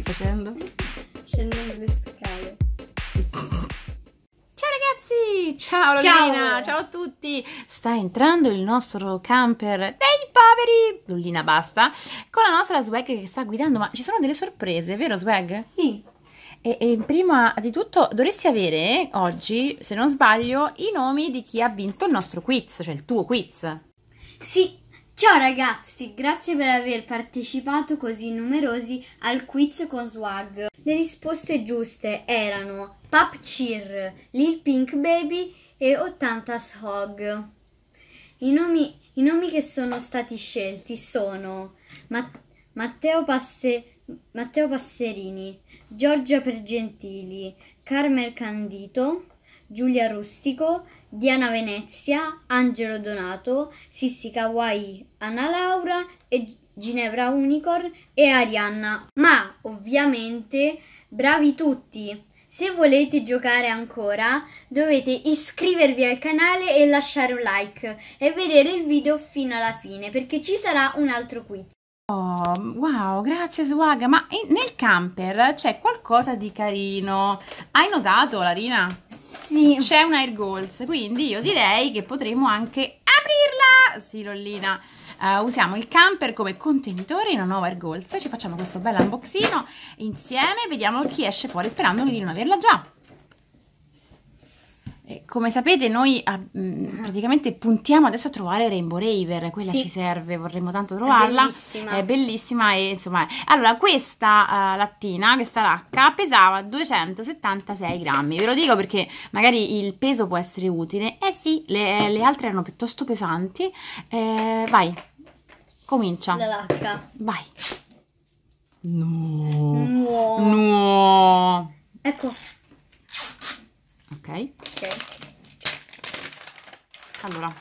stai facendo? Scendendo le scale. Ciao ragazzi! Ciao Lollina! Ciao. Ciao. a tutti! Sta entrando il nostro camper dei poveri! Lollina basta! Con la nostra Swag che sta guidando, ma ci sono delle sorprese, vero Swag? Sì! E, e, prima di tutto dovresti avere oggi, se non sbaglio, i nomi di chi ha vinto il nostro quiz, cioè il tuo quiz. Sì, Ciao ragazzi, grazie per aver partecipato così numerosi al quiz con swag. Le risposte giuste erano Pap Cheer, Lil Pink Baby e 80 Hog. I nomi, I nomi, che sono stati scelti sono Mat Matteo, Passe Matteo Passerini, Giorgia Pergentili, Carmen Candito, Giulia Rustico e Diana Venezia, Angelo Donato, Sissi Kawaii, Anna Laura e Ginevra Unicorn e Arianna. Ma ovviamente bravi tutti! Se volete giocare ancora dovete iscrivervi al canale e lasciare un like e vedere il video fino alla fine perché ci sarà un altro quiz. Oh, wow, grazie Swaga, ma nel camper c'è qualcosa di carino. Hai notato, Larina? Sì. C'è una Air Goals, quindi io direi che potremmo anche aprirla. Sì, Lollina. Uh, usiamo il camper come contenitore in una nuova Air Goals. Ci facciamo questo bel unboxino insieme. Vediamo chi esce fuori sperando di non averla già. Eh, come sapete noi mh, ah, mm, praticamente puntiamo adesso a trovare Rainbow Raver, quella sì. ci serve, vorremmo tanto trovarla, è bellissima, è bellissima e insomma, allora questa uh, lattina, questa lacca pesava 276 grammi, ve lo dico perché magari il peso può essere utile, eh sì, le, eh, le altre erano piuttosto pesanti, eh, vai, comincia, la lacca, vai, no, no, no. ecco, ok? Ok. Allora,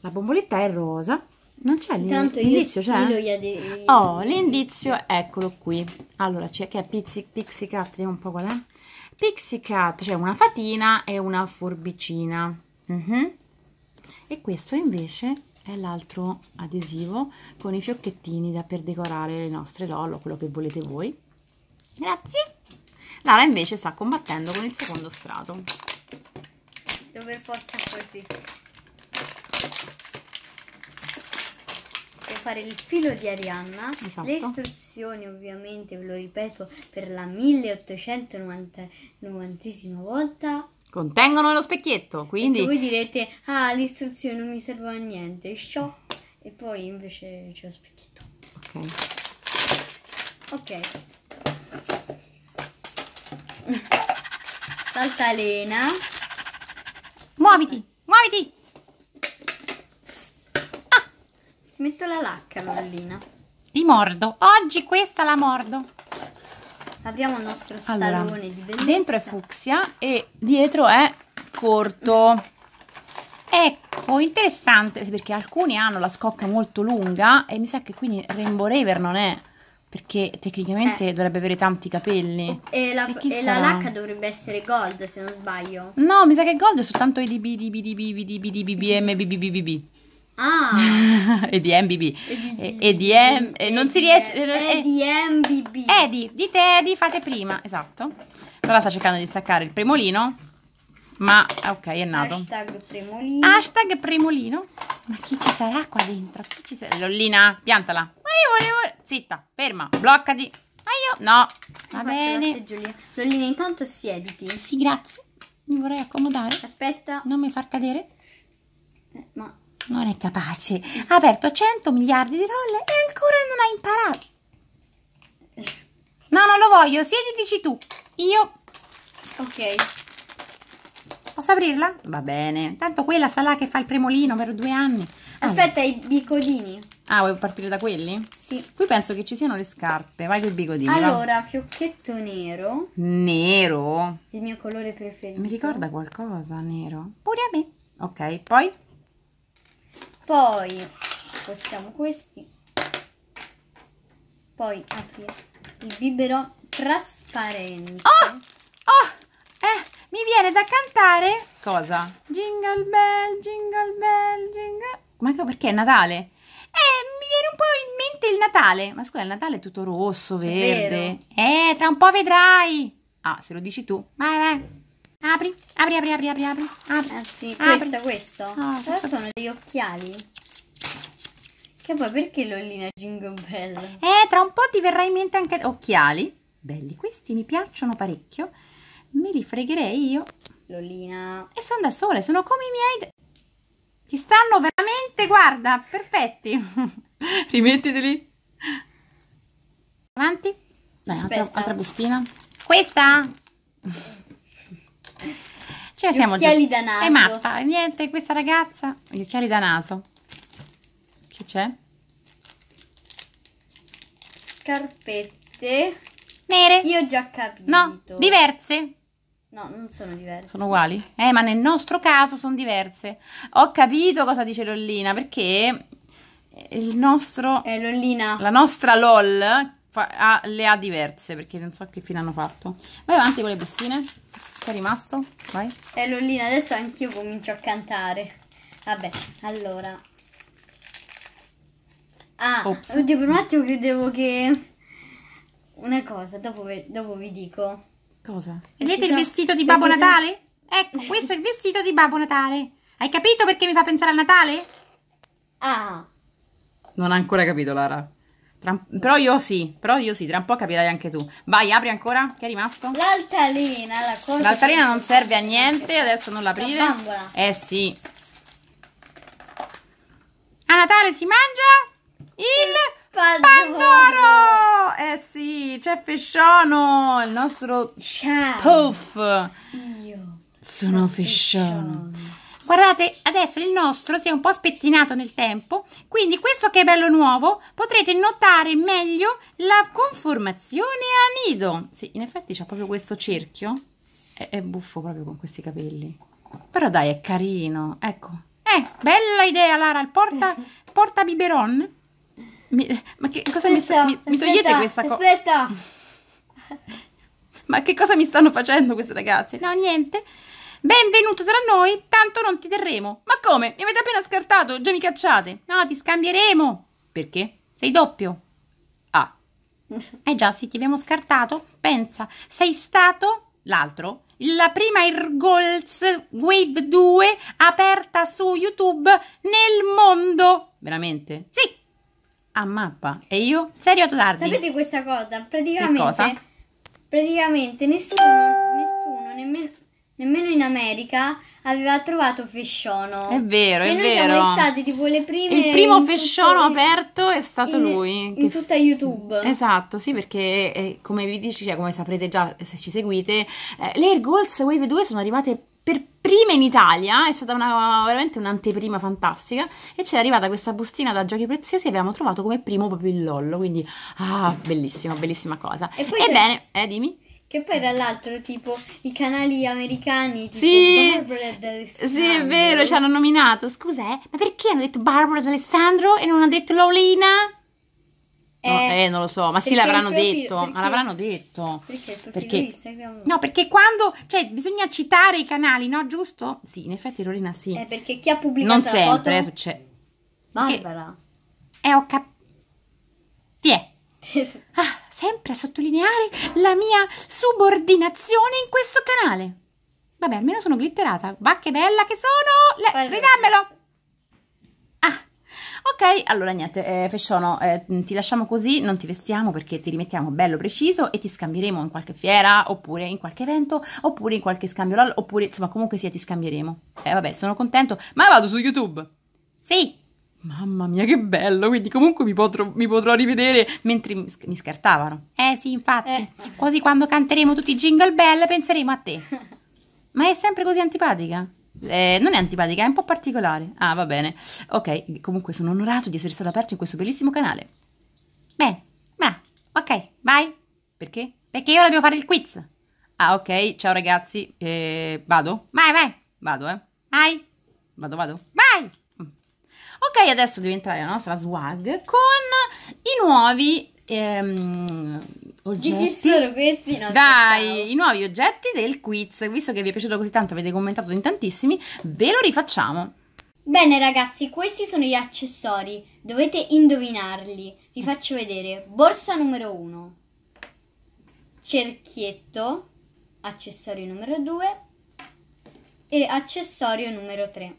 la bomboletta è rosa. Non c'è l'indizio, c'è? Dei... Oh, l'indizio, eccolo qui. Allora, c'è che è pizzic pizzicato, vediamo un po' qual è. Pizzicato, c'è cioè una fatina e una forbicina. Uh mhm. -huh. E questo invece è l'altro adesivo con i fiocchettini da, per decorare le nostre lollo, quello che volete voi. Grazie! Lara invece sta combattendo con il secondo strato. Devo per forza così. Per fare il filo di Arianna. Esatto. Le istruzioni ovviamente, ve lo ripeto, per la 1890 volta contengono lo specchietto, quindi... E voi direte, ah, le istruzioni non mi servono a niente, sciò, e poi invece c'è lo specchietto. Ok. Ok, saltalena. Muoviti, muoviti! Ah. Metto la lacca, l'ollina. Ti mordo. Oggi questa la mordo. Apriamo il nostro salone di bellezza. Dentro è fucsia e dietro è corto. Ecco, interessante perché alcuni hanno la scocca molto lunga e mi sa che quindi Rainbow River non è perché tecnicamente eh. dovrebbe avere tanti capelli. Oh, e la, e e la lacca dovrebbe essere gold, se non sbaglio. No, mi sa che gold è soltanto EDB, DB, DB, DB, DB, DBM, BBBBB. Ah! EDM, EDM, non si riesce... EDM, Edi, eh, dite Edi, fate prima, esatto. Allora sta cercando di staccare il primolino ma, ok, è nato. Hashtag Premolino. Hashtag Premolino. Ma chi ci sarà qua dentro? Chi ci sarà? Lollina, piantala. Ma io volevo... Zitta, ferma, bloccati. Ma io... No, va Faccio bene. Lollina, intanto siediti. Sì, grazie. Mi vorrei accomodare. Aspetta. Non mi far cadere. Eh, ma... Non è capace. Ha aperto 100 miliardi di dollari e ancora non ha imparato. No, non lo voglio. Sieditici tu. Io... Ok. Posso aprirla? Va bene. Tanto quella sarà là che fa il premolino per due anni. Aspetta, ah. i bigodini. Ah, vuoi partire da quelli? Sì. Qui penso che ci siano le scarpe. Vai con i bigodini. Allora, va. fiocchetto nero. Nero? Il mio colore preferito. Mi ricorda qualcosa, nero? Pure a me. Ok, poi? Poi, spostiamo questi. Poi apri il biberon trasparente. Oh! Mi viene da cantare... Cosa? Jingle bell, jingle bell, jingle... Ma anche ecco perché è Natale? Eh, mi viene un po' in mente il Natale. Ma scusa, il Natale è tutto rosso, verde. Eh, tra un po' vedrai. Ah, se lo dici tu. Vai, vai. Apri, apri, apri, apri, apri, apri. Anzi, questo, apri. questo. Ah, Però questo. sono degli occhiali. Che poi perché l'ollina Jingle Bell? Eh, tra un po' ti verrà in mente anche occhiali. Belli, questi mi piacciono parecchio. Me li fregherei io. Lollina E sono da sole, sono come i miei... Ti stanno veramente, guarda, perfetti. Rimettiteli. Avanti. Dai, altra, altra, bustina. Questa? Ce cioè, la siamo già. da naso. È matta, niente, questa ragazza. Gli occhiali da naso. Che c'è? Scarpette. Nere. Io ho già capito. No, diverse. No, non sono diverse. Sono uguali? Eh, ma nel nostro caso sono diverse. Ho capito cosa dice Lollina, perché eh, il nostro... È eh, Lollina. La nostra LOL fa, ha, le ha diverse, perché non so che fine hanno fatto. Vai avanti con le bustine. Che è rimasto? Vai. È eh, Lollina, adesso anch'io comincio a cantare. Vabbè, allora... Ah, Ops. oddio, per un attimo credevo che... Una cosa, dopo, dopo vi dico Cosa? Vedete il vestito di Babbo Natale? Ecco, questo è il vestito di Babbo Natale. Hai capito perché mi fa pensare a Natale? Ah. Non ha ancora capito Lara. Tra... Però io sì, però io sì, tra un po' capirai anche tu. Vai, apri ancora, che è rimasto? L'altalena, la cosa... L'altalena non serve a niente, adesso non l'aprire. La bambola. Eh sì. A Natale si mangia il... Pandoro! Eh sì, c'è Fesciano, il nostro Ciao. Puff. Io sono Fesciano. Guardate, adesso il nostro si è un po' spettinato nel tempo, quindi questo che è bello nuovo potrete notare meglio la conformazione a nido. Sì, in effetti c'è proprio questo cerchio, è, è buffo proprio con questi capelli, però dai è carino, ecco. Eh, bella idea Lara, il porta, porta biberon mi, ma che cosa aspetta, mi, mi, togliete aspetta, questa cosa? Aspetta! ma che cosa mi stanno facendo queste ragazze? No, niente. Benvenuto tra noi, tanto non ti terremo. Ma come? Mi avete appena scartato, già mi cacciate. No, ti scambieremo. Perché? Sei doppio. Ah. Eh già, sì, ti abbiamo scartato. Pensa, sei stato l'altro la prima Ergolz Wave 2 aperta su YouTube nel mondo. Veramente? Sì, a mappa. E io? Sei arrivato tardi. Sapete questa cosa? Praticamente... Cosa? Praticamente nessuno, nessuno nemmeno, nemmeno in America aveva trovato Fesciono. È vero, e è vero. Siamo stati tipo le prime. Il primo Fesciono tutto, aperto è stato in, lui. In che... tutta YouTube. Esatto, sì, perché eh, come vi dici, cioè, come saprete già se ci seguite, eh, le Air Goals Wave 2 sono arrivate prime in Italia, è stata una, veramente un'anteprima fantastica e ci è arrivata questa bustina da giochi preziosi e abbiamo trovato come primo proprio il Lollo, quindi ah, bellissima, bellissima cosa. E poi Ebbene, se... eh, dimmi. Che poi dall'altro tipo i canali americani tipo sì, Barbara d'Alessandro. Sì, è vero, ci hanno nominato. Scusa, eh, ma perché hanno detto Barbara d'Alessandro e non hanno detto Lolina? No, eh, eh, non lo so, ma sì, l'avranno detto. Perché? Ma l'avranno detto. Perché? perché? Instagram... No, perché quando... Cioè, bisogna citare i canali, no? Giusto? Sì, in effetti, Lorena, sì. Eh, perché chi ha pubblicato Non sempre, foto... succede. Cioè, Barbara. Che... Eh, ho capito. Ti è. ah, sempre a sottolineare la mia subordinazione in questo canale. Vabbè, almeno sono glitterata. Va che bella che sono! Le... Ridammelo! Ok, allora niente, eh, Fesciano, eh, mm, ti lasciamo così, non ti vestiamo perché ti rimettiamo bello preciso e ti scambieremo in qualche fiera, oppure in qualche evento, oppure in qualche scambio, LOL, oppure insomma comunque sia ti scambieremo. Eh vabbè, sono contento, ma vado su YouTube! Sì! Mamma mia, che bello! Quindi comunque mi potrò, mi potrò rivedere mentre mi, mi, scartavano. Eh sì, infatti. Eh. Così quando canteremo tutti i jingle bell penseremo a te. Ma è sempre così antipatica? Eh, non è antipatica, è un po' particolare. Ah, va bene. Ok, comunque sono onorato di essere stato aperto in questo bellissimo canale. Bene, ma ok, vai. Perché? Perché io dobbiamo fare il quiz. Ah, ok, ciao ragazzi. Eh, vado? Vai, vai. Vado, eh. Vai. Vado, vado. Vai. Mm. Ok, adesso devi entrare la nostra swag con i nuovi ehm, oggetti. Questi, no, Dai, i nuovi oggetti del quiz. Visto che vi è piaciuto così tanto, avete commentato in tantissimi, ve lo rifacciamo. Bene ragazzi, questi sono gli accessori. Dovete indovinarli. Vi mm. faccio vedere. Borsa numero 1. Cerchietto, accessorio numero 2 e accessorio numero 3.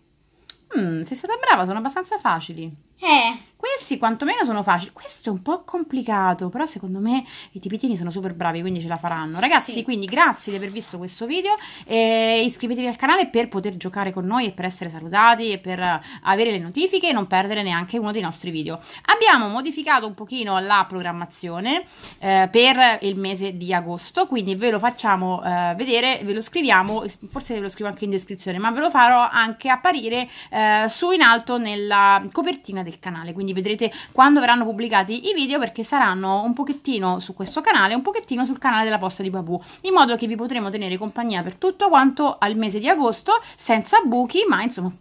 Mm, sei stata brava, sono abbastanza facili. Eh. Questi quantomeno sono facili. Questo è un po' complicato, però secondo me i tipitini sono super bravi, quindi ce la faranno. Ragazzi, sì. quindi grazie di aver visto questo video. E iscrivetevi al canale per poter giocare con noi e per essere salutati e per avere le notifiche e non perdere neanche uno dei nostri video. Abbiamo modificato un pochino la programmazione eh, per il mese di agosto, quindi ve lo facciamo eh, vedere, ve lo scriviamo, forse ve lo scrivo anche in descrizione, ma ve lo farò anche apparire eh, su in alto nella copertina del canale, quindi vedrete quando verranno pubblicati i video perché saranno un pochettino su questo canale, un pochettino sul canale della posta di Babù, in modo che vi potremo tenere compagnia per tutto quanto al mese di agosto senza buchi, ma insomma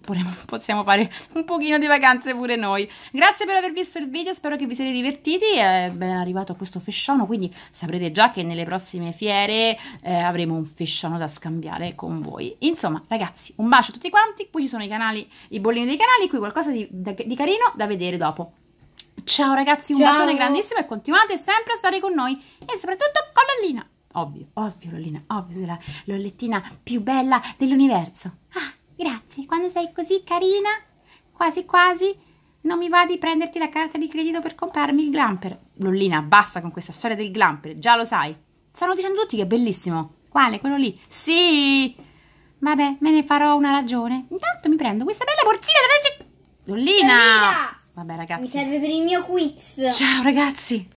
possiamo fare un pochino di vacanze pure noi. Grazie per aver visto il video, spero che vi siete divertiti, è ben arrivato a questo fesciano, quindi saprete già che nelle prossime fiere eh, avremo un fesciano da scambiare con voi. Insomma ragazzi, un bacio a tutti quanti, qui ci sono i canali, i bollini dei canali, qui qualcosa di, di carino da vedere dopo. Ciao ragazzi, un Ciao. bacione grandissimo e continuate sempre a stare con noi e soprattutto con Lollina. Ovvio, ovvio Lollina, ovvio, sei la lollettina più bella dell'universo. Ah, grazie, quando sei così carina, quasi quasi, non mi va di prenderti la carta di credito per comprarmi il glamper. Lollina, basta con questa storia del glamper, già lo sai. Stanno dicendo tutti che è bellissimo. Quale? Quello lì? Sì! Vabbè, me ne farò una ragione. Intanto mi prendo questa bella borsina da Lollina! Lollina! Vabbè ragazzi. Mi serve per il mio quiz. Ciao ragazzi.